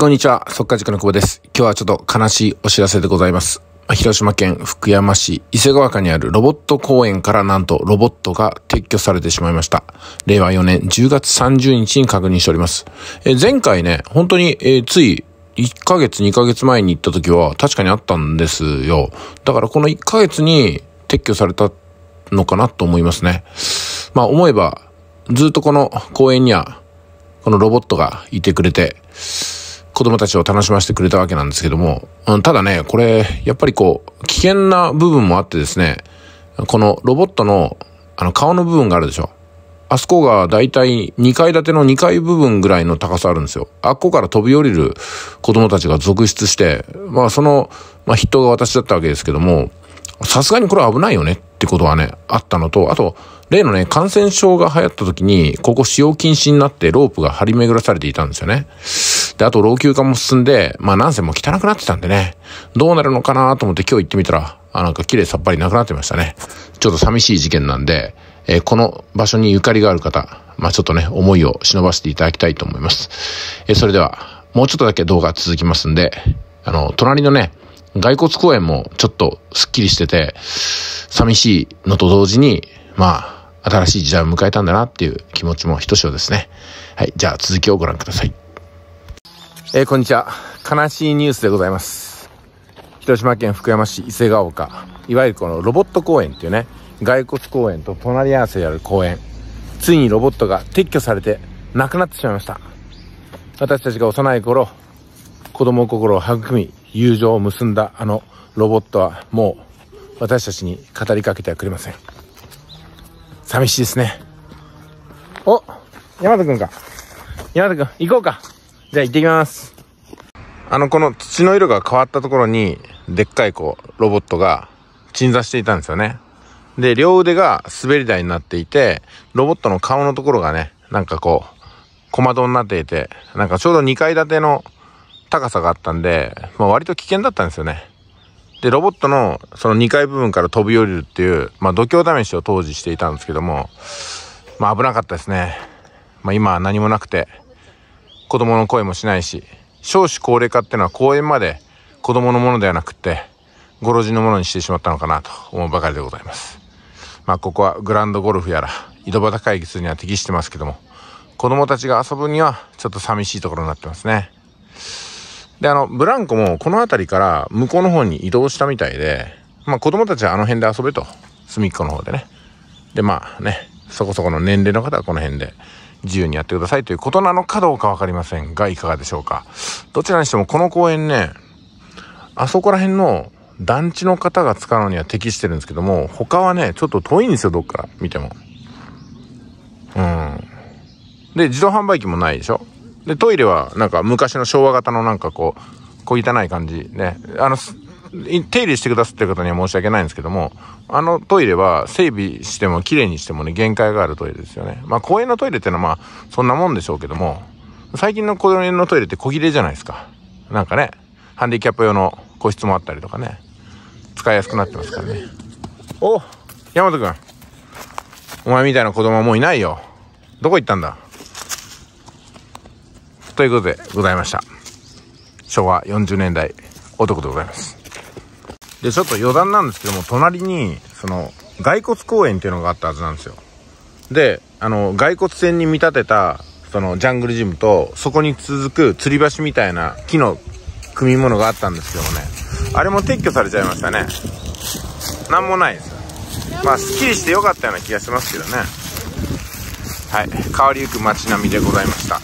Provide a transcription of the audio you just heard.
こんにちは、速化塾の久保です。今日はちょっと悲しいお知らせでございます。広島県福山市伊勢川下にあるロボット公園からなんとロボットが撤去されてしまいました。令和4年10月30日に確認しております。前回ね、本当に、えー、つい1ヶ月2ヶ月前に行った時は確かにあったんですよ。だからこの1ヶ月に撤去されたのかなと思いますね。まあ思えばずっとこの公園にはこのロボットがいてくれて、子供たちを楽しませてくれたわけなんですけども、うん、ただね、これ、やっぱりこう、危険な部分もあってですね、このロボットの、あの、顔の部分があるでしょ。あそこがだいたい2階建ての2階部分ぐらいの高さあるんですよ。あっこから飛び降りる子供たちが続出して、まあその、まあ筆頭が私だったわけですけども、さすがにこれは危ないよねってことはね、あったのと、あと、例のね、感染症が流行った時に、ここ使用禁止になってロープが張り巡らされていたんですよね。で、あと老朽化も進んで、まあなんせもう汚くなってたんでね、どうなるのかなと思って今日行ってみたら、あ、なんか綺麗さっぱりなくなってましたね。ちょっと寂しい事件なんで、えー、この場所にゆかりがある方、まあちょっとね、思いを忍ばせていただきたいと思います。えー、それでは、もうちょっとだけ動画続きますんで、あの、隣のね、骸骨公園もちょっとスッキリしてて、寂しいのと同時に、まあ、新しい時代を迎えたんだなっていう気持ちもひとしおですね。はい、じゃあ続きをご覧ください。えー、こんにちは。悲しいニュースでございます。広島県福山市伊勢ヶ丘、いわゆるこのロボット公園っていうね、骸骨公園と隣り合わせである公園、ついにロボットが撤去されて亡くなってしまいました。私たちが幼い頃、子供心を育み、友情を結んだあのロボットはもう私たちに語りかけてはくれません。寂しいですね。お山田くんか。山田くん、行こうか。じゃあ行ってきます。あの、この土の色が変わったところに、でっかいこう、ロボットが鎮座していたんですよね。で、両腕が滑り台になっていて、ロボットの顔のところがね、なんかこう、小窓になっていて、なんかちょうど2階建ての高さがあったんで、まあ、割と危険だったんですよね。で、ロボットのその2階部分から飛び降りるっていう、まあ、度胸試しを当時していたんですけども、まあ、危なかったですね。まあ、今は何もなくて、子供の声もしないし少子高齢化ってのは公園まで子供のものではなくってご老人のものにしてしまったのかなと思うばかりでございますまあここはグランドゴルフやら井戸端会議するには適してますけども子供たちが遊ぶにはちょっと寂しいところになってますねであのブランコもこの辺りから向こうの方に移動したみたいでまあ子供たちはあの辺で遊べと隅っこの方でねでまあねそこそこの年齢の方はこの辺で自由にやってくださいということなのかどうか分かりませんが、いかがでしょうか。どちらにしてもこの公園ね、あそこら辺の団地の方が使うのには適してるんですけども、他はね、ちょっと遠いんですよ、どっから見ても。うん。で、自動販売機もないでしょで、トイレはなんか昔の昭和型のなんかこう、小汚い感じね。あの、手入れしてくださってる方には申し訳ないんですけども、あのトイレは整備しても綺麗にしてもね、限界があるトイレですよね。まあ公園のトイレってのはまあ、そんなもんでしょうけども、最近の公園のトイレって小切れじゃないですか。なんかね、ハンディキャップ用の個室もあったりとかね、使いやすくなってますからね。お大和くん。お前みたいな子供はもういないよ。どこ行ったんだということでございました。昭和40年代男でございます。で、ちょっと余談なんですけども、隣に、その、骸骨公園っていうのがあったはずなんですよ。で、あの、骸骨船に見立てた、その、ジャングルジムと、そこに続く吊り橋みたいな木の組み物があったんですけどもね。あれも撤去されちゃいましたね。何もないです。まあ、すっきりしてよかったような気がしますけどね。はい、変わりゆく街並みでございました。